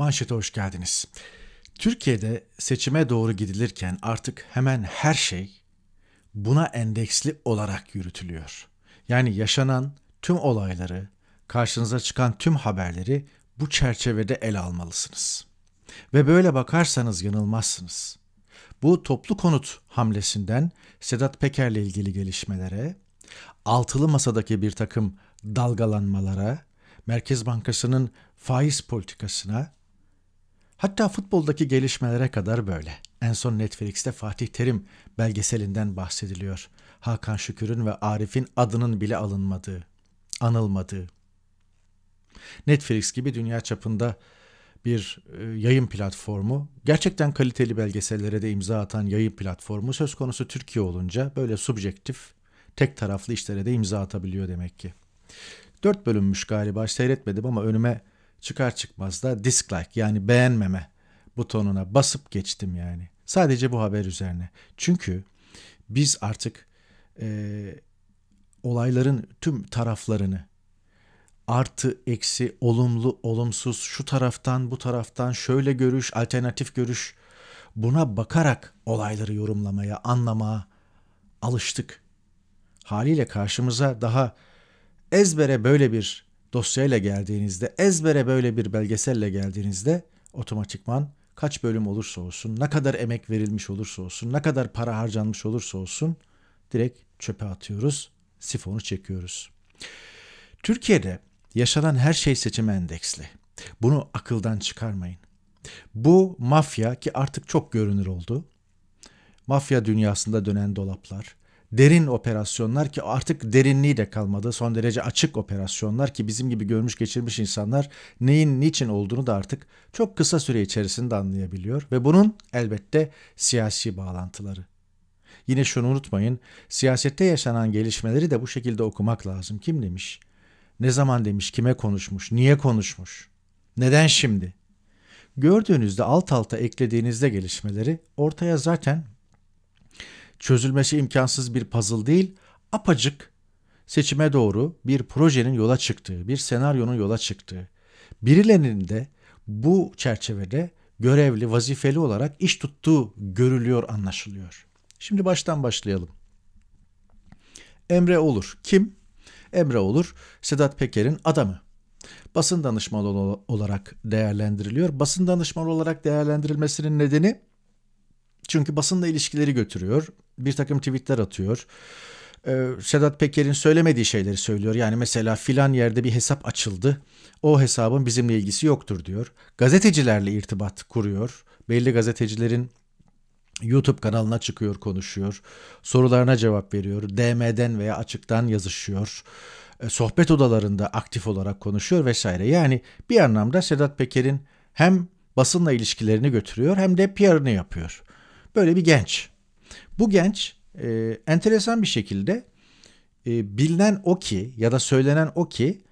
Manşete hoş geldiniz. Türkiye'de seçime doğru gidilirken artık hemen her şey buna endeksli olarak yürütülüyor. Yani yaşanan tüm olayları, karşınıza çıkan tüm haberleri bu çerçevede ele almalısınız. Ve böyle bakarsanız yanılmazsınız. Bu toplu konut hamlesinden Sedat Peker'le ilgili gelişmelere, altılı masadaki bir takım dalgalanmalara, Merkez Bankası'nın faiz politikasına Hatta futboldaki gelişmelere kadar böyle. En son Netflix'te Fatih Terim belgeselinden bahsediliyor. Hakan Şükür'ün ve Arif'in adının bile alınmadığı, anılmadığı. Netflix gibi dünya çapında bir e, yayın platformu, gerçekten kaliteli belgesellere de imza atan yayın platformu söz konusu Türkiye olunca böyle subjektif, tek taraflı işlere de imza atabiliyor demek ki. Dört bölünmüş galiba seyretmedim ama önüme Çıkar çıkmaz da dislike yani beğenmeme butonuna basıp geçtim yani. Sadece bu haber üzerine. Çünkü biz artık e, olayların tüm taraflarını artı eksi olumlu olumsuz şu taraftan bu taraftan şöyle görüş alternatif görüş buna bakarak olayları yorumlamaya anlamaya alıştık. Haliyle karşımıza daha ezbere böyle bir dosyayla geldiğinizde, ezbere böyle bir belgeselle geldiğinizde otomatikman kaç bölüm olursa olsun, ne kadar emek verilmiş olursa olsun, ne kadar para harcanmış olursa olsun direkt çöpe atıyoruz, sifonu çekiyoruz. Türkiye'de yaşanan her şey seçime endeksli. Bunu akıldan çıkarmayın. Bu mafya ki artık çok görünür oldu. Mafya dünyasında dönen dolaplar, derin operasyonlar ki artık derinliği de kalmadı. Son derece açık operasyonlar ki bizim gibi görmüş geçirmiş insanlar neyin niçin olduğunu da artık çok kısa süre içerisinde anlayabiliyor ve bunun elbette siyasi bağlantıları. Yine şunu unutmayın, siyasette yaşanan gelişmeleri de bu şekilde okumak lazım. Kim demiş? Ne zaman demiş? Kime konuşmuş? Niye konuşmuş? Neden şimdi? Gördüğünüzde alt alta eklediğinizde gelişmeleri ortaya zaten çözülmesi imkansız bir puzzle değil, apacık seçime doğru bir projenin yola çıktığı, bir senaryonun yola çıktığı, birilerinin de bu çerçevede görevli, vazifeli olarak iş tuttuğu görülüyor, anlaşılıyor. Şimdi baştan başlayalım. Emre Olur kim? Emre Olur Sedat Peker'in adamı. Basın danışmanı olarak değerlendiriliyor. Basın danışmanı olarak değerlendirilmesinin nedeni çünkü basınla ilişkileri götürüyor. Bir takım tweetler atıyor. Ee, Sedat Peker'in söylemediği şeyleri söylüyor. Yani mesela filan yerde bir hesap açıldı. O hesabın bizimle ilgisi yoktur diyor. Gazetecilerle irtibat kuruyor. Belli gazetecilerin YouTube kanalına çıkıyor, konuşuyor. Sorularına cevap veriyor. DM'den veya açıktan yazışıyor. Ee, sohbet odalarında aktif olarak konuşuyor vesaire. Yani bir anlamda Sedat Peker'in hem basınla ilişkilerini götürüyor hem de PR'ını yapıyor. Böyle bir genç. Bu genç e, enteresan bir şekilde e, bilinen o ki ya da söylenen o ki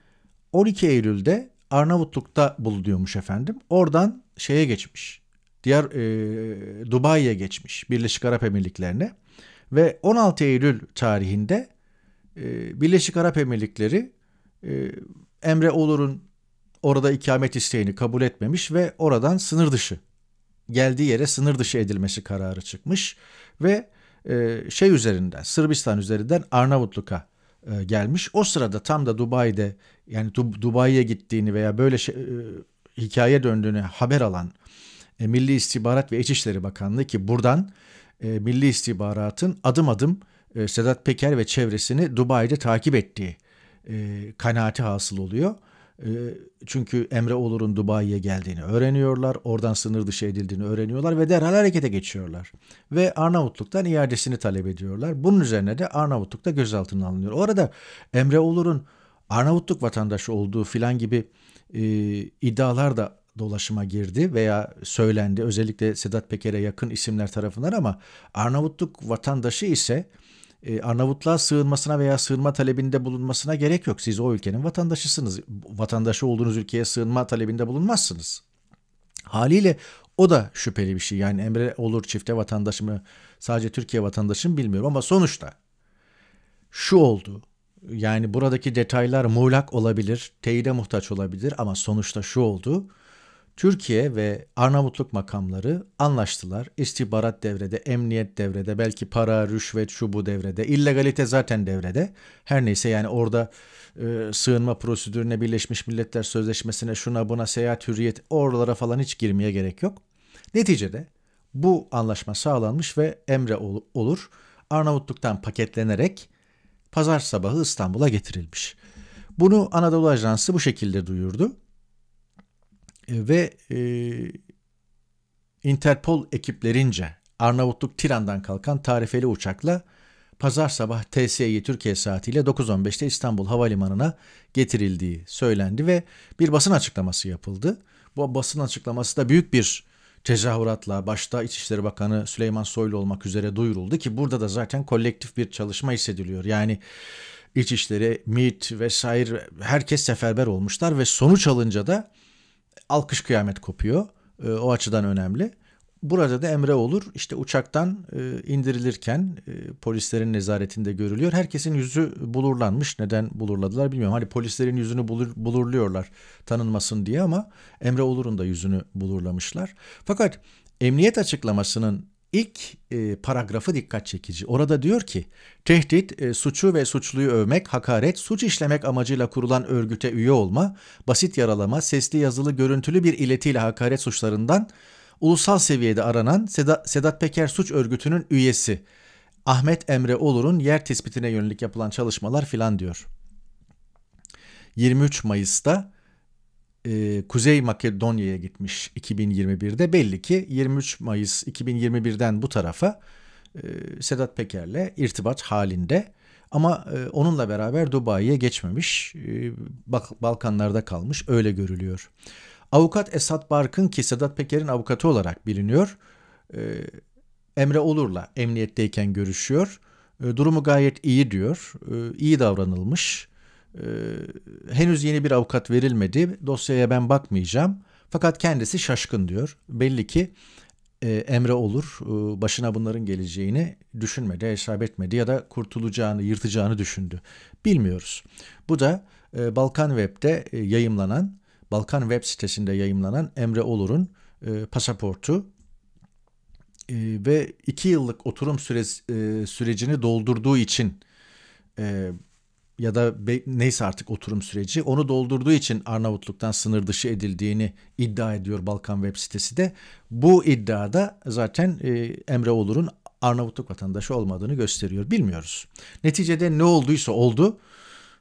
12 Eylül'de Arnavutluk'ta bulunuyormuş efendim. Oradan şeye geçmiş. Diğer e, Dubai'ye geçmiş. Birleşik Arap Emirlikleri'ne. Ve 16 Eylül tarihinde e, Birleşik Arap Emirlikleri e, Emre Olur'un orada ikamet isteğini kabul etmemiş ve oradan sınır dışı geldiği yere sınır dışı edilmesi kararı çıkmış ve e, şey üzerinden Sırbistan üzerinden Arnavutluk'a e, gelmiş. O sırada tam da Dubai'de yani Dubai'ye gittiğini veya böyle şey, e, hikaye döndüğünü haber alan Milli İstihbarat ve İçişleri Bakanlığı ki buradan Milli İstihbarat'ın adım adım Sedat Peker ve çevresini Dubai'de takip ettiği e, kanaati hasıl oluyor. Ee, çünkü Emre Olur'un Dubai'ye geldiğini öğreniyorlar. Oradan sınır dışı edildiğini öğreniyorlar ve derhal harekete geçiyorlar. Ve Arnavutluk'tan iadesini talep ediyorlar. Bunun üzerine de Arnavutluk da gözaltına alınıyor. O arada Emre Olur'un Arnavutluk vatandaşı olduğu filan gibi e, iddialar da dolaşıma girdi veya söylendi. Özellikle Sedat Peker'e yakın isimler tarafından ama Arnavutluk vatandaşı ise e, Arnavutluğa sığınmasına veya sığınma talebinde bulunmasına gerek yok. Siz o ülkenin vatandaşısınız. Vatandaşı olduğunuz ülkeye sığınma talebinde bulunmazsınız. Haliyle o da şüpheli bir şey. Yani Emre Olur çifte vatandaşı mı sadece Türkiye vatandaşı mı bilmiyorum ama sonuçta şu oldu. Yani buradaki detaylar muğlak olabilir, teyide muhtaç olabilir ama sonuçta şu oldu. Türkiye ve Arnavutluk makamları anlaştılar. İstihbarat devrede, emniyet devrede, belki para, rüşvet, şu bu devrede, illegalite zaten devrede. Her neyse yani orada e, sığınma prosedürüne, Birleşmiş Milletler Sözleşmesi'ne, şuna buna, seyahat hürriyet, oralara falan hiç girmeye gerek yok. Neticede bu anlaşma sağlanmış ve Emre ol- olur Arnavutluk'tan paketlenerek pazar sabahı İstanbul'a getirilmiş. Bunu Anadolu Ajansı bu şekilde duyurdu. E, ve e, Interpol ekiplerince Arnavutluk Tiran'dan kalkan tarifeli uçakla pazar sabah TSE'yi Türkiye saatiyle 9.15'te İstanbul Havalimanı'na getirildiği söylendi ve bir basın açıklaması yapıldı. Bu basın açıklaması da büyük bir tezahüratla başta İçişleri Bakanı Süleyman Soylu olmak üzere duyuruldu ki burada da zaten kolektif bir çalışma hissediliyor. Yani İçişleri, MİT vesaire herkes seferber olmuşlar ve sonuç alınca da alkış kıyamet kopuyor. E, o açıdan önemli. Burada da emre olur. İşte uçaktan e, indirilirken e, polislerin nezaretinde görülüyor. Herkesin yüzü bulurlanmış. Neden bulurladılar bilmiyorum. Hani polislerin yüzünü bulur, bulurluyorlar tanınmasın diye ama emre olurun da yüzünü bulurlamışlar. Fakat emniyet açıklamasının ilk e, paragrafı dikkat çekici. Orada diyor ki tehdit, e, suçu ve suçluyu övmek, hakaret, suç işlemek amacıyla kurulan örgüte üye olma, basit yaralama, sesli yazılı görüntülü bir iletiyle hakaret suçlarından ulusal seviyede aranan Sedat, Sedat Peker suç örgütünün üyesi Ahmet Emre Olur'un yer tespitine yönelik yapılan çalışmalar filan diyor. 23 Mayıs'ta e, Kuzey Makedonya'ya gitmiş 2021'de. Belli ki 23 Mayıs 2021'den bu tarafa e, Sedat Peker'le irtibat halinde. Ama e, onunla beraber Dubai'ye geçmemiş, e, Bak Balkanlarda kalmış öyle görülüyor. Avukat Esat Barkın ki Sedat Peker'in avukatı olarak biliniyor. E, Emre Olur'la emniyetteyken görüşüyor. E, durumu gayet iyi diyor, e, iyi davranılmış ee, henüz yeni bir avukat verilmedi. Dosyaya ben bakmayacağım. Fakat kendisi şaşkın diyor. Belli ki e, emre olur. E, başına bunların geleceğini düşünmedi, hesap etmedi ya da kurtulacağını, yırtacağını düşündü. Bilmiyoruz. Bu da e, Balkan Web'de e, yayımlanan, Balkan Web sitesinde yayımlanan Emre Olur'un e, pasaportu e, ve iki yıllık oturum süresi, e, sürecini doldurduğu için e, ya da neyse artık oturum süreci onu doldurduğu için Arnavutluk'tan sınır dışı edildiğini iddia ediyor Balkan web sitesi de. Bu iddiada zaten e, Emre Olur'un Arnavutluk vatandaşı olmadığını gösteriyor. Bilmiyoruz. Neticede ne olduysa oldu.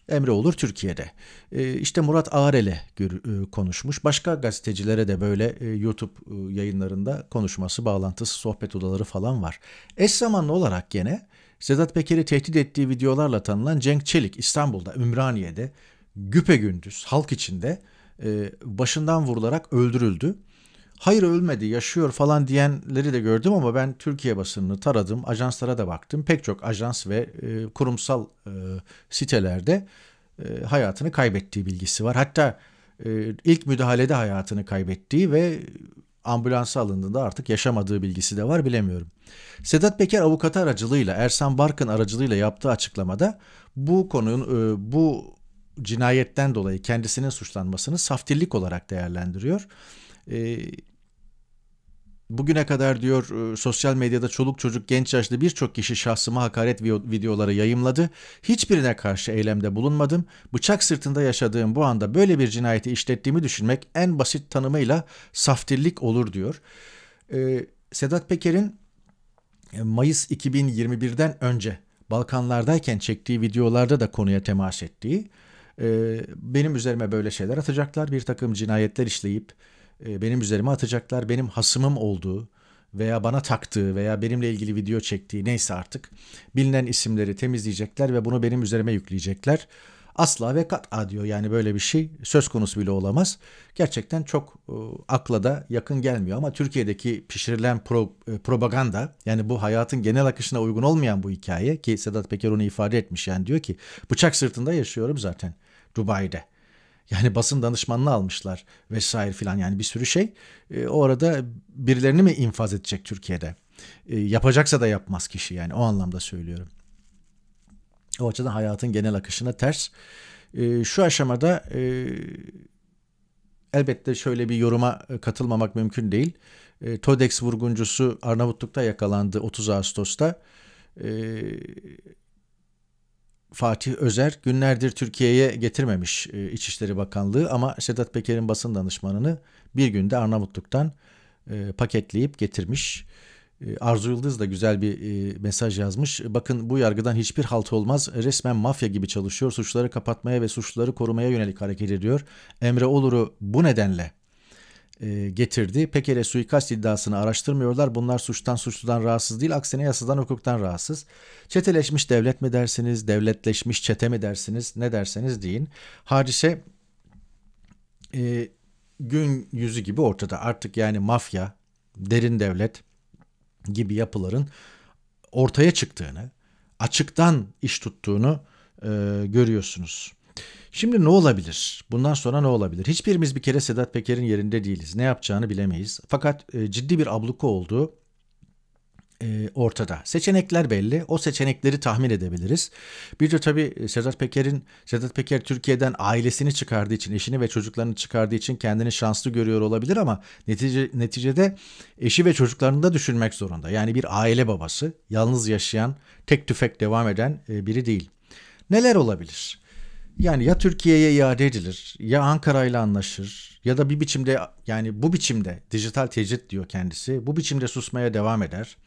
Emre Olur Türkiye'de. E, işte Murat Ağrel'e e, konuşmuş. Başka gazetecilere de böyle e, YouTube e, yayınlarında konuşması, bağlantısı, sohbet odaları falan var. Eş zamanlı olarak gene Sedat Peker'i tehdit ettiği videolarla tanınan Cenk Çelik İstanbul'da, Ümraniye'de güpegündüz halk içinde e, başından vurularak öldürüldü. Hayır ölmedi, yaşıyor falan diyenleri de gördüm ama ben Türkiye basınını taradım, ajanslara da baktım. Pek çok ajans ve e, kurumsal e, sitelerde e, hayatını kaybettiği bilgisi var. Hatta e, ilk müdahalede hayatını kaybettiği ve ambulansa alındığında artık yaşamadığı bilgisi de var bilemiyorum. Sedat Peker avukatı aracılığıyla Ersan Barkın aracılığıyla yaptığı açıklamada bu konunun e, bu cinayetten dolayı kendisinin suçlanmasını saftirlik olarak değerlendiriyor. E, Bugüne kadar diyor e, sosyal medyada çoluk çocuk genç yaşlı birçok kişi şahsıma hakaret videoları yayımladı. Hiçbirine karşı eylemde bulunmadım. Bıçak sırtında yaşadığım bu anda böyle bir cinayeti işlettiğimi düşünmek en basit tanımıyla saftirlik olur diyor. Ee, Sedat Peker'in e, Mayıs 2021'den önce Balkanlardayken çektiği videolarda da konuya temas ettiği e, benim üzerime böyle şeyler atacaklar bir takım cinayetler işleyip e, benim üzerime atacaklar. Benim hasımım olduğu veya bana taktığı veya benimle ilgili video çektiği neyse artık bilinen isimleri temizleyecekler ve bunu benim üzerime yükleyecekler. Asla ve kat'a diyor yani böyle bir şey söz konusu bile olamaz. Gerçekten çok e, akla da yakın gelmiyor ama Türkiye'deki pişirilen pro, e, propaganda yani bu hayatın genel akışına uygun olmayan bu hikaye ki Sedat Peker onu ifade etmiş yani diyor ki bıçak sırtında yaşıyorum zaten Dubai'de. Yani basın danışmanını almışlar vesaire filan yani bir sürü şey. E, o arada birilerini mi infaz edecek Türkiye'de? E, yapacaksa da yapmaz kişi yani o anlamda söylüyorum. O açıdan hayatın genel akışına ters. E, şu aşamada e, elbette şöyle bir yoruma e, katılmamak mümkün değil. E, Todex vurguncusu Arnavutluk'ta yakalandı 30 Ağustos'ta. E, Fatih Özer günlerdir Türkiye'ye getirmemiş e, İçişleri Bakanlığı ama Sedat Peker'in basın danışmanını bir günde Arnavutluk'tan e, paketleyip getirmiş. E, Arzu Yıldız da güzel bir mesaj yazmış. Bakın bu yargıdan hiçbir halt olmaz. Resmen mafya gibi çalışıyor. Suçları kapatmaya ve suçluları korumaya yönelik hareket ediyor. Emre Olur'u bu nedenle e, getirdi. Peker'e suikast iddiasını araştırmıyorlar. Bunlar suçtan suçludan rahatsız değil. Aksine yasadan hukuktan rahatsız. Çeteleşmiş devlet mi dersiniz? Devletleşmiş çete mi dersiniz? Ne derseniz deyin. Hadise e, gün yüzü gibi ortada. Artık yani mafya, derin devlet gibi yapıların ortaya çıktığını, açıktan iş tuttuğunu e, görüyorsunuz. Şimdi ne olabilir? Bundan sonra ne olabilir? Hiçbirimiz bir kere Sedat Peker'in yerinde değiliz. Ne yapacağını bilemeyiz. Fakat e, ciddi bir abluka olduğu e, ortada. Seçenekler belli. O seçenekleri tahmin edebiliriz. Bir de tabii e, Sedat Peker'in Sedat Peker Türkiye'den ailesini çıkardığı için, eşini ve çocuklarını çıkardığı için kendini şanslı görüyor olabilir ama netice neticede eşi ve çocuklarını da düşünmek zorunda. Yani bir aile babası, yalnız yaşayan, tek tüfek devam eden e, biri değil. Neler olabilir? Yani ya Türkiye'ye iade edilir ya Ankara ile anlaşır ya da bir biçimde yani bu biçimde dijital tecrit diyor kendisi bu biçimde susmaya devam eder.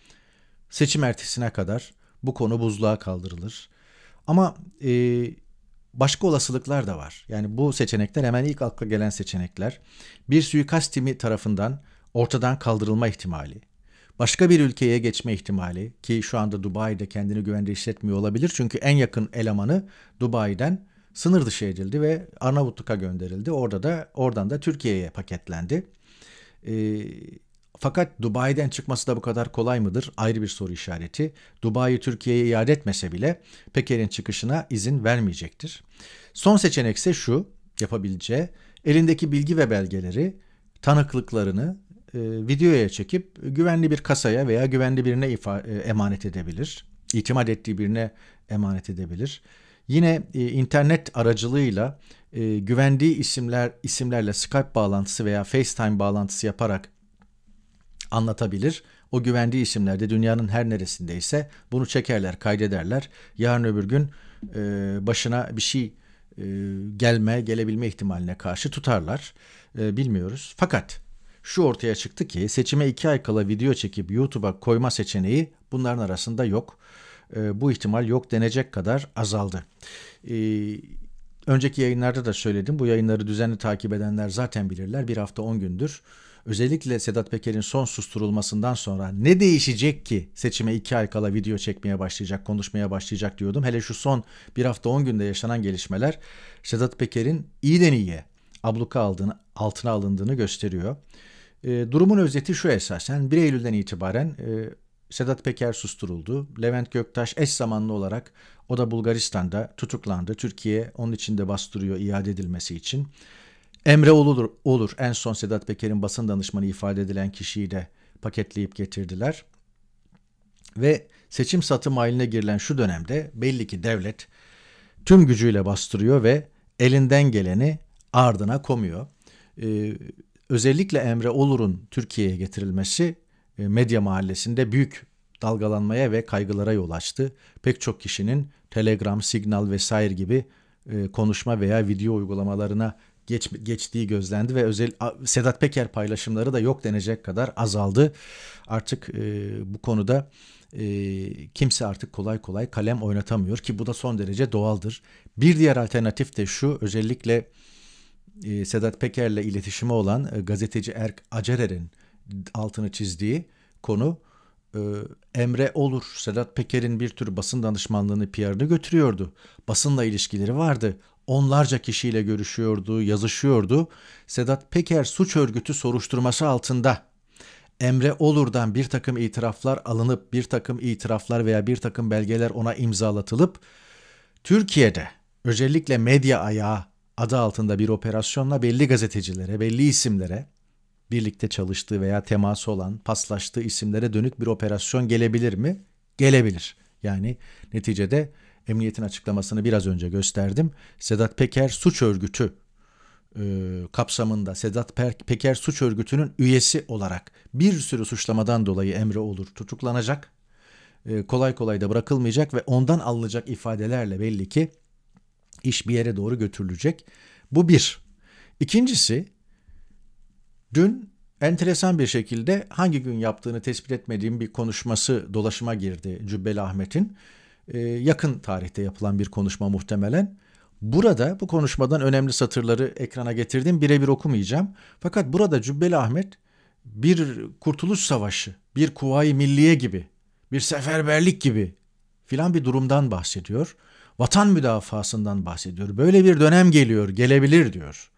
Seçim ertesine kadar bu konu buzluğa kaldırılır. Ama e, başka olasılıklar da var. Yani bu seçenekler hemen ilk akla gelen seçenekler. Bir suikast timi tarafından ortadan kaldırılma ihtimali. Başka bir ülkeye geçme ihtimali ki şu anda Dubai'de kendini güvende hissetmiyor olabilir. Çünkü en yakın elemanı Dubai'den sınır dışı edildi ve Arnavutluk'a gönderildi. Orada da oradan da Türkiye'ye paketlendi. E, fakat Dubai'den çıkması da bu kadar kolay mıdır? Ayrı bir soru işareti. Dubai'yi Türkiye'ye iade etmese bile Peker'in çıkışına izin vermeyecektir. Son seçenek ise şu yapabileceği elindeki bilgi ve belgeleri tanıklıklarını e, videoya çekip güvenli bir kasaya veya güvenli birine ifa, e, emanet edebilir. İtimat ettiği birine emanet edebilir. Yine e, internet aracılığıyla e, güvendiği isimler isimlerle Skype bağlantısı veya FaceTime bağlantısı yaparak anlatabilir. O güvendiği isimlerde dünyanın her neresindeyse bunu çekerler, kaydederler. Yarın öbür gün e, başına bir şey e, gelme, gelebilme ihtimaline karşı tutarlar. E, bilmiyoruz. Fakat şu ortaya çıktı ki seçime iki ay kala video çekip YouTube'a koyma seçeneği bunların arasında yok. E, bu ihtimal yok denecek kadar azaldı. E, önceki yayınlarda da söyledim. Bu yayınları düzenli takip edenler zaten bilirler. Bir hafta on gündür özellikle Sedat Peker'in son susturulmasından sonra ne değişecek ki seçime iki ay kala video çekmeye başlayacak, konuşmaya başlayacak diyordum. Hele şu son bir hafta on günde yaşanan gelişmeler Sedat Peker'in iyiden iyiye abluka aldığını, altına alındığını gösteriyor. E, durumun özeti şu esasen 1 Eylül'den itibaren e, Sedat Peker susturuldu. Levent Göktaş eş zamanlı olarak o da Bulgaristan'da tutuklandı. Türkiye onun için de bastırıyor iade edilmesi için. Emre olur, olur. En son Sedat Peker'in basın danışmanı ifade edilen kişiyi de paketleyip getirdiler. Ve seçim satım haline girilen şu dönemde belli ki devlet tüm gücüyle bastırıyor ve elinden geleni ardına komuyor. Ee, özellikle Emre Olur'un Türkiye'ye getirilmesi e, medya mahallesinde büyük dalgalanmaya ve kaygılara yol açtı. Pek çok kişinin Telegram, Signal vesaire gibi e, konuşma veya video uygulamalarına geç, geçtiği gözlendi ve özel Sedat Peker paylaşımları da yok denecek kadar azaldı. Artık e, bu konuda e, kimse artık kolay kolay kalem oynatamıyor ki bu da son derece doğaldır. Bir diğer alternatif de şu özellikle e, Sedat Peker'le iletişimi olan e, gazeteci Erk Acerer'in altını çizdiği konu e, Emre Olur. Sedat Peker'in bir tür basın danışmanlığını PR'ını götürüyordu. Basınla ilişkileri vardı. Onlarca kişiyle görüşüyordu, yazışıyordu. Sedat Peker suç örgütü soruşturması altında Emre Olur'dan bir takım itiraflar alınıp bir takım itiraflar veya bir takım belgeler ona imzalatılıp Türkiye'de özellikle medya ayağı adı altında bir operasyonla belli gazetecilere, belli isimlere birlikte çalıştığı veya teması olan, paslaştığı isimlere dönük bir operasyon gelebilir mi? Gelebilir. Yani neticede emniyetin açıklamasını biraz önce gösterdim. Sedat Peker suç örgütü e, kapsamında Sedat Peker suç örgütünün üyesi olarak bir sürü suçlamadan dolayı emre olur tutuklanacak. E, kolay kolay da bırakılmayacak ve ondan alınacak ifadelerle belli ki iş bir yere doğru götürülecek. Bu bir. İkincisi Dün enteresan bir şekilde hangi gün yaptığını tespit etmediğim bir konuşması dolaşıma girdi Cübbeli Ahmet'in. Ee, yakın tarihte yapılan bir konuşma muhtemelen. Burada bu konuşmadan önemli satırları ekrana getirdim. Birebir okumayacağım. Fakat burada Cübbeli Ahmet bir kurtuluş savaşı, bir kuvayi milliye gibi, bir seferberlik gibi filan bir durumdan bahsediyor. Vatan müdafasından bahsediyor. Böyle bir dönem geliyor, gelebilir diyor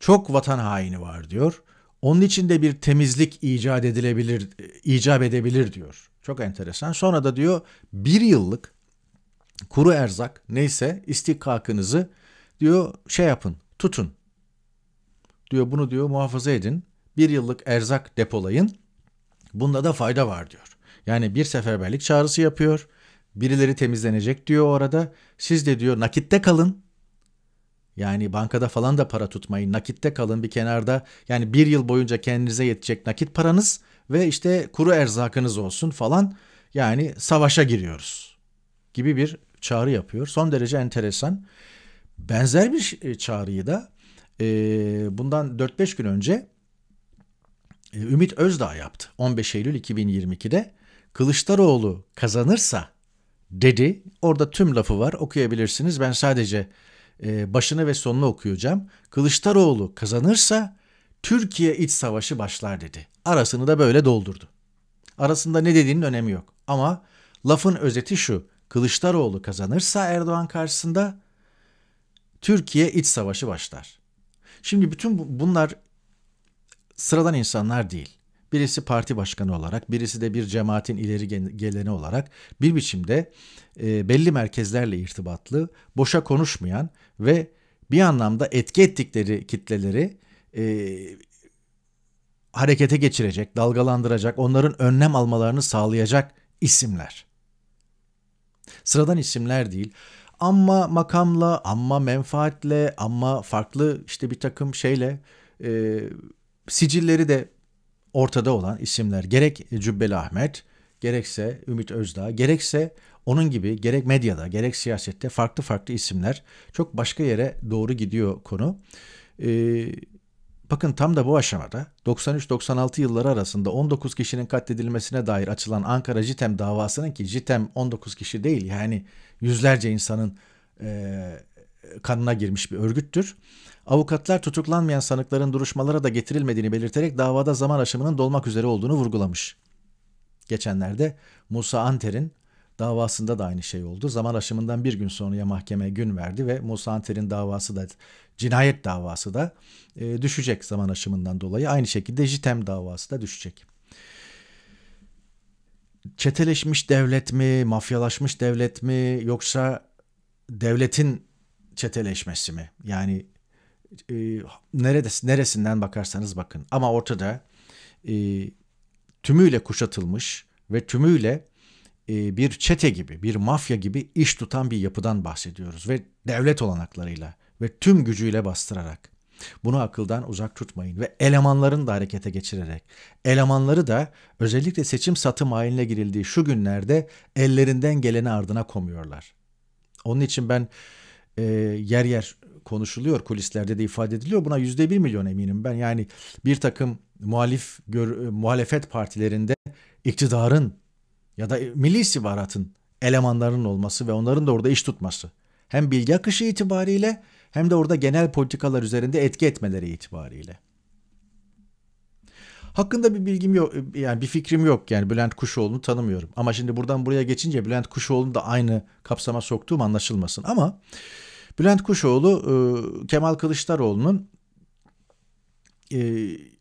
çok vatan haini var diyor. Onun için de bir temizlik icat edilebilir, icap edebilir diyor. Çok enteresan. Sonra da diyor bir yıllık kuru erzak neyse istihkakınızı diyor şey yapın tutun. Diyor bunu diyor muhafaza edin. Bir yıllık erzak depolayın. Bunda da fayda var diyor. Yani bir seferberlik çağrısı yapıyor. Birileri temizlenecek diyor orada. Siz de diyor nakitte kalın. Yani bankada falan da para tutmayın. Nakitte kalın bir kenarda. Yani bir yıl boyunca kendinize yetecek nakit paranız ve işte kuru erzakınız olsun falan. Yani savaşa giriyoruz gibi bir çağrı yapıyor. Son derece enteresan. Benzer bir e, çağrıyı da e, bundan 4-5 gün önce e, Ümit Özdağ yaptı. 15 Eylül 2022'de Kılıçdaroğlu kazanırsa dedi. Orada tüm lafı var okuyabilirsiniz. Ben sadece e, başını ve sonunu okuyacağım. Kılıçdaroğlu kazanırsa Türkiye iç savaşı başlar dedi. Arasını da böyle doldurdu. Arasında ne dediğinin önemi yok. Ama lafın özeti şu. Kılıçdaroğlu kazanırsa Erdoğan karşısında Türkiye iç savaşı başlar. Şimdi bütün bunlar sıradan insanlar değil. Birisi parti başkanı olarak, birisi de bir cemaatin ileri geleni olarak bir biçimde e, belli merkezlerle irtibatlı, boşa konuşmayan ve bir anlamda etki ettikleri kitleleri e, harekete geçirecek, dalgalandıracak, onların önlem almalarını sağlayacak isimler. Sıradan isimler değil ama makamla, ama menfaatle, ama farklı işte bir takım şeyle e, sicilleri de ortada olan isimler gerek Cübbeli Ahmet, gerekse Ümit Özdağ, gerekse onun gibi gerek medyada, gerek siyasette farklı farklı isimler çok başka yere doğru gidiyor konu. Ee, bakın tam da bu aşamada 93-96 yılları arasında 19 kişinin katledilmesine dair açılan Ankara Jitem davasının ki Jitem 19 kişi değil yani yüzlerce insanın e, kanına girmiş bir örgüttür avukatlar tutuklanmayan sanıkların duruşmalara da getirilmediğini belirterek davada zaman aşımının dolmak üzere olduğunu vurgulamış. Geçenlerde Musa Anter'in davasında da aynı şey oldu. Zaman aşımından bir gün sonraya mahkeme gün verdi ve Musa Anter'in davası da cinayet davası da e, düşecek zaman aşımından dolayı. Aynı şekilde JITEM davası da düşecek. Çeteleşmiş devlet mi, mafyalaşmış devlet mi yoksa devletin çeteleşmesi mi? Yani e, ee, neredes, neresinden bakarsanız bakın ama ortada e, tümüyle kuşatılmış ve tümüyle e, bir çete gibi, bir mafya gibi iş tutan bir yapıdan bahsediyoruz ve devlet olanaklarıyla ve tüm gücüyle bastırarak. Bunu akıldan uzak tutmayın ve elemanların da harekete geçirerek, elemanları da özellikle seçim satım haline girildiği şu günlerde ellerinden geleni ardına komuyorlar. Onun için ben e, yer yer konuşuluyor, kulislerde de ifade ediliyor. Buna yüzde bir milyon eminim ben. Yani bir takım muhalif gör, e, muhalefet partilerinde iktidarın ya da milli istihbaratın elemanlarının olması ve onların da orada iş tutması. Hem bilgi akışı itibariyle hem de orada genel politikalar üzerinde etki etmeleri itibariyle. Hakkında bir bilgim yok yani bir fikrim yok yani Bülent Kuşoğlu'nu tanımıyorum. Ama şimdi buradan buraya geçince Bülent Kuşoğlu'nu da aynı kapsama soktuğum anlaşılmasın. Ama Bülent Kuşoğlu e, Kemal Kılıçdaroğlu'nun e,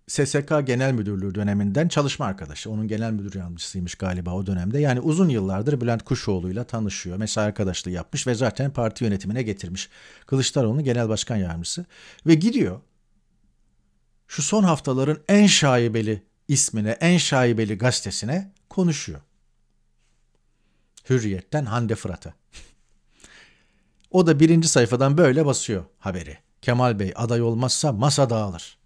SSK Genel Müdürlüğü döneminden çalışma arkadaşı. Onun genel müdür yardımcısıymış galiba o dönemde. Yani uzun yıllardır Bülent Kuşoğlu'yla tanışıyor. Mesai arkadaşlığı yapmış ve zaten parti yönetimine getirmiş. Kılıçdaroğlu'nun genel başkan yardımcısı. Ve gidiyor. Şu son haftaların en şaibeli ismine, en şaibeli gazetesine konuşuyor. Hürriyet'ten Hande Fırat'a. O da birinci sayfadan böyle basıyor haberi. Kemal Bey aday olmazsa masa dağılır.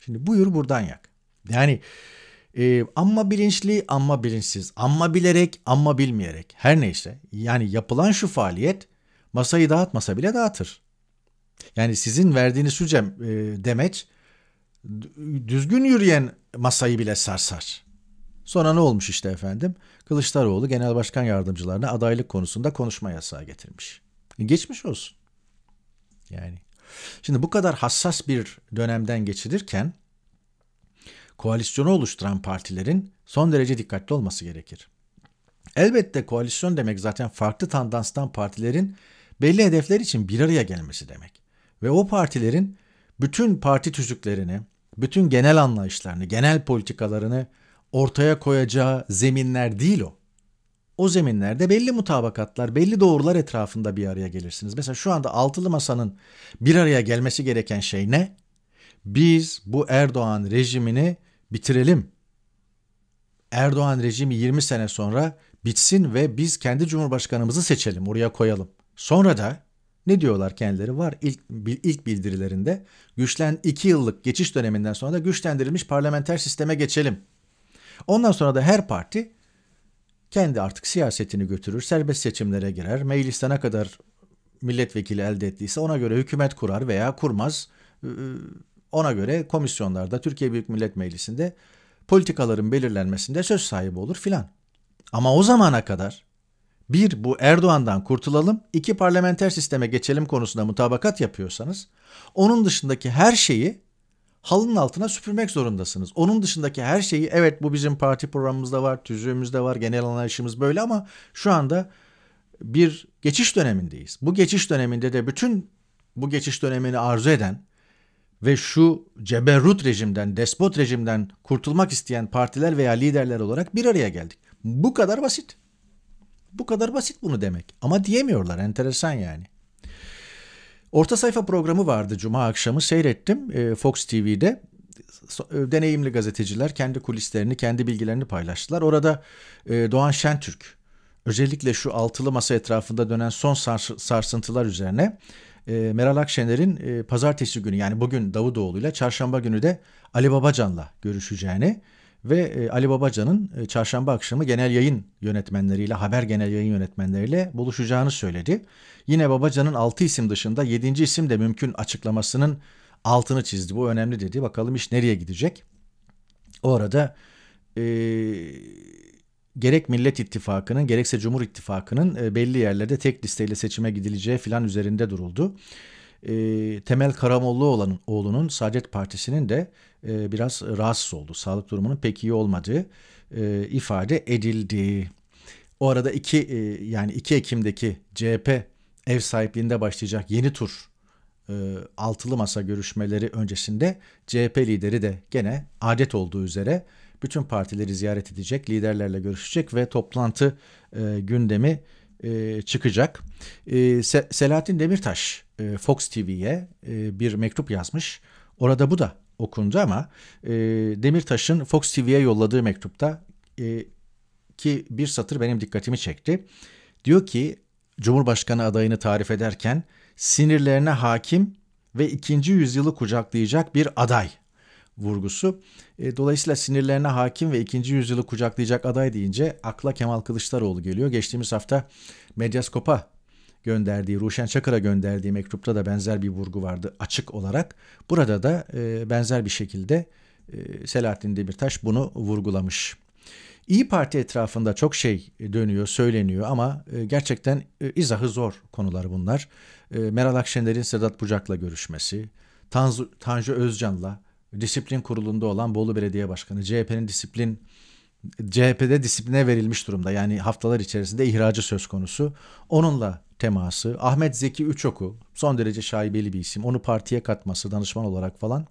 Şimdi buyur buradan yak. Yani e, amma bilinçli, amma bilinçsiz, amma bilerek, amma bilmeyerek her neyse. Yani yapılan şu faaliyet masayı dağıtmasa bile dağıtır. Yani sizin verdiğiniz şu cem, e, demeç düzgün yürüyen masayı bile sarsar. Sonra ne olmuş işte efendim? Kılıçdaroğlu genel başkan yardımcılarına adaylık konusunda konuşma yasağı getirmiş. E, geçmiş olsun. Yani. Şimdi bu kadar hassas bir dönemden geçilirken koalisyonu oluşturan partilerin son derece dikkatli olması gerekir. Elbette koalisyon demek zaten farklı tandanstan partilerin belli hedefler için bir araya gelmesi demek. Ve o partilerin bütün parti tüzüklerini, bütün genel anlayışlarını, genel politikalarını ortaya koyacağı zeminler değil o. O zeminlerde belli mutabakatlar, belli doğrular etrafında bir araya gelirsiniz. Mesela şu anda altılı masanın bir araya gelmesi gereken şey ne? Biz bu Erdoğan rejimini bitirelim. Erdoğan rejimi 20 sene sonra bitsin ve biz kendi cumhurbaşkanımızı seçelim, oraya koyalım. Sonra da ne diyorlar kendileri var ilk, ilk bildirilerinde güçlen 2 yıllık geçiş döneminden sonra da güçlendirilmiş parlamenter sisteme geçelim. Ondan sonra da her parti kendi artık siyasetini götürür, serbest seçimlere girer, mecliste ne kadar milletvekili elde ettiyse ona göre hükümet kurar veya kurmaz. Ee, ona göre komisyonlarda Türkiye Büyük Millet Meclisi'nde politikaların belirlenmesinde söz sahibi olur filan. Ama o zamana kadar bir bu Erdoğan'dan kurtulalım, iki parlamenter sisteme geçelim konusunda mutabakat yapıyorsanız onun dışındaki her şeyi halının altına süpürmek zorundasınız. Onun dışındaki her şeyi evet bu bizim parti programımızda var, tüzüğümüzde var, genel anlayışımız böyle ama şu anda bir geçiş dönemindeyiz. Bu geçiş döneminde de bütün bu geçiş dönemini arzu eden ve şu ceberrut rejimden, despot rejimden kurtulmak isteyen partiler veya liderler olarak bir araya geldik. Bu kadar basit. Bu kadar basit bunu demek. Ama diyemiyorlar enteresan yani. Orta sayfa programı vardı cuma akşamı seyrettim e, Fox TV'de. E, deneyimli gazeteciler kendi kulislerini, kendi bilgilerini paylaştılar. Orada e, Doğan Şentürk özellikle şu altılı masa etrafında dönen son sarsıntılar üzerine Meral Akşener'in pazartesi günü yani bugün ile çarşamba günü de Ali Babacan'la görüşeceğini ve e, Ali Babacan'ın e, çarşamba akşamı genel yayın yönetmenleriyle, haber genel yayın yönetmenleriyle buluşacağını söyledi. Yine Babacan'ın 6 isim dışında 7. isim de mümkün açıklamasının altını çizdi. Bu önemli dedi. Bakalım iş nereye gidecek? O arada e, gerek Millet İttifakı'nın gerekse Cumhur İttifakı'nın e, belli yerlerde tek listeyle seçime gidileceği filan üzerinde duruldu e, Temel karamollu olan oğlunun Saadet Partisi'nin de e, biraz rahatsız oldu. Sağlık durumunun pek iyi olmadığı e, ifade edildi. O arada 2 e, yani 2 Ekim'deki CHP ev sahipliğinde başlayacak yeni tur e, altılı masa görüşmeleri öncesinde CHP lideri de gene adet olduğu üzere bütün partileri ziyaret edecek, liderlerle görüşecek ve toplantı e, gündemi e, çıkacak. E, Se Selahattin Demirtaş e, Fox TV'ye e, bir mektup yazmış. Orada bu da okundu ama e, Demirtaş'ın Fox TV'ye yolladığı mektupta e, ki bir satır benim dikkatimi çekti. Diyor ki Cumhurbaşkanı adayını tarif ederken sinirlerine hakim ve ikinci yüzyılı kucaklayacak bir aday vurgusu. E, dolayısıyla sinirlerine hakim ve ikinci yüzyılı kucaklayacak aday deyince akla Kemal Kılıçdaroğlu geliyor. Geçtiğimiz hafta Medyaskop'a gönderdiği, Ruşen Çakır'a gönderdiği mektupta da benzer bir vurgu vardı açık olarak. Burada da e, benzer bir şekilde e, Selahattin Demirtaş bunu vurgulamış. İyi Parti etrafında çok şey dönüyor, söyleniyor ama e, gerçekten e, izahı zor konular bunlar. E, Meral Akşener'in Sedat Bucak'la görüşmesi, Tanzu, Tanju Özcan'la disiplin kurulunda olan Bolu Belediye Başkanı CHP'nin disiplin CHP'de disipline verilmiş durumda. Yani haftalar içerisinde ihracı söz konusu. Onunla teması, Ahmet Zeki Üçoku son derece şaibeli bir isim. Onu partiye katması, danışman olarak falan.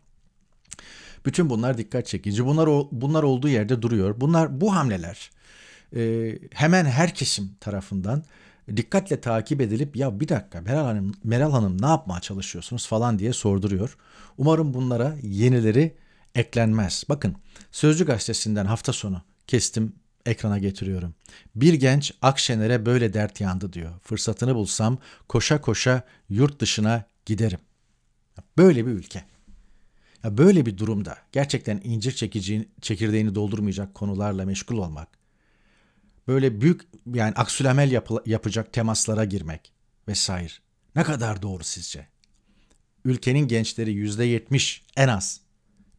Bütün bunlar dikkat çekici. Bunlar bunlar olduğu yerde duruyor. Bunlar bu hamleler e, hemen her kesim tarafından dikkatle takip edilip ya bir dakika Meral Hanım, Meral Hanım ne yapmaya çalışıyorsunuz falan diye sorduruyor. Umarım bunlara yenileri eklenmez. Bakın Sözcü Gazetesi'nden hafta sonu kestim ekrana getiriyorum. Bir genç Akşener'e böyle dert yandı diyor. Fırsatını bulsam koşa koşa yurt dışına giderim. Böyle bir ülke. Ya böyle bir durumda gerçekten incir çekici, çekirdeğini doldurmayacak konularla meşgul olmak, böyle büyük yani aksülemel yap- yapacak temaslara girmek vesaire. Ne kadar doğru sizce? Ülkenin gençleri yüzde yetmiş en az.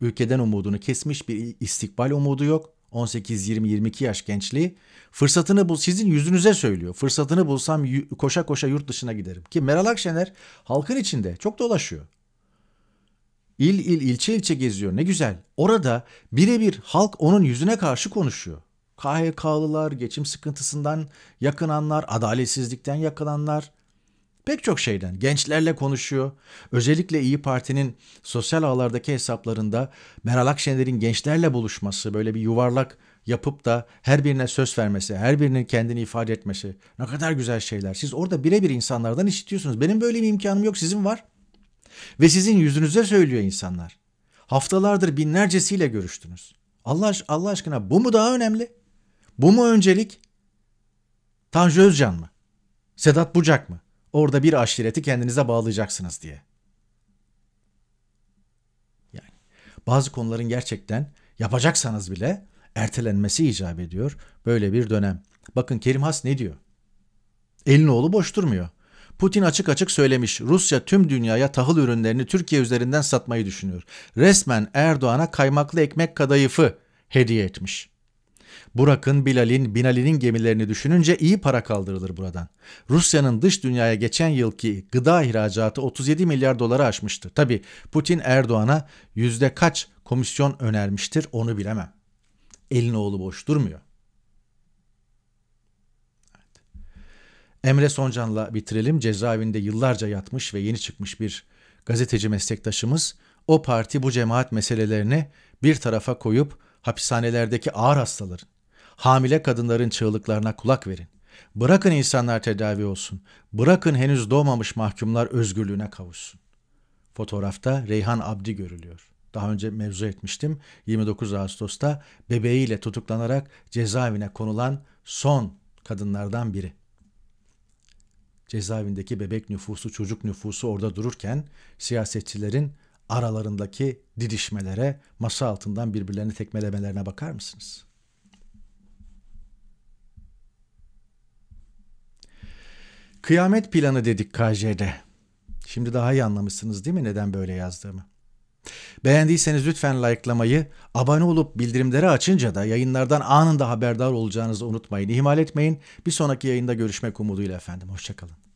Ülkeden umudunu kesmiş bir istikbal umudu yok. 18-20-22 yaş gençliği fırsatını bul sizin yüzünüze söylüyor. Fırsatını bulsam koşa koşa yurt dışına giderim. Ki Meral Akşener halkın içinde çok dolaşıyor. İl il ilçe ilçe geziyor ne güzel. Orada birebir halk onun yüzüne karşı konuşuyor. KHK'lılar, geçim sıkıntısından yakınanlar, adaletsizlikten yakınanlar pek çok şeyden gençlerle konuşuyor. Özellikle İyi Parti'nin sosyal ağlardaki hesaplarında Meral Akşener'in gençlerle buluşması, böyle bir yuvarlak yapıp da her birine söz vermesi, her birinin kendini ifade etmesi ne kadar güzel şeyler. Siz orada birebir insanlardan işitiyorsunuz. Benim böyle bir imkanım yok, sizin var. Ve sizin yüzünüze söylüyor insanlar. Haftalardır binlercesiyle görüştünüz. Allah, Allah aşkına bu mu daha önemli? Bu mu öncelik? Tanju Özcan mı? Sedat Bucak mı? Orada bir aşireti kendinize bağlayacaksınız diye. Yani bazı konuların gerçekten yapacaksanız bile ertelenmesi icap ediyor böyle bir dönem. Bakın Kerim Has ne diyor? Elin oğlu boş durmuyor. Putin açık açık söylemiş. Rusya tüm dünyaya tahıl ürünlerini Türkiye üzerinden satmayı düşünüyor. Resmen Erdoğan'a kaymaklı ekmek kadayıfı hediye etmiş. Burak'ın, Bilal'in, Binali'nin gemilerini düşününce iyi para kaldırılır buradan. Rusya'nın dış dünyaya geçen yılki gıda ihracatı 37 milyar dolara aşmıştı. Tabi Putin Erdoğan'a yüzde kaç komisyon önermiştir onu bilemem. Elin oğlu boş durmuyor. Emre Soncan'la bitirelim. Cezaevinde yıllarca yatmış ve yeni çıkmış bir gazeteci meslektaşımız o parti bu cemaat meselelerini bir tarafa koyup hapishanelerdeki ağır hastaların, hamile kadınların çığlıklarına kulak verin. Bırakın insanlar tedavi olsun. Bırakın henüz doğmamış mahkumlar özgürlüğüne kavuşsun. Fotoğrafta Reyhan Abdi görülüyor. Daha önce mevzu etmiştim. 29 Ağustos'ta bebeğiyle tutuklanarak cezaevine konulan son kadınlardan biri. Cezaevindeki bebek nüfusu, çocuk nüfusu orada dururken siyasetçilerin aralarındaki didişmelere, masa altından birbirlerini tekmelemelerine bakar mısınız? Kıyamet planı dedik KJ'de. Şimdi daha iyi anlamışsınız değil mi neden böyle yazdığımı? Beğendiyseniz lütfen likelamayı, abone olup bildirimleri açınca da yayınlardan anında haberdar olacağınızı unutmayın. İhmal etmeyin. Bir sonraki yayında görüşmek umuduyla efendim. Hoşçakalın.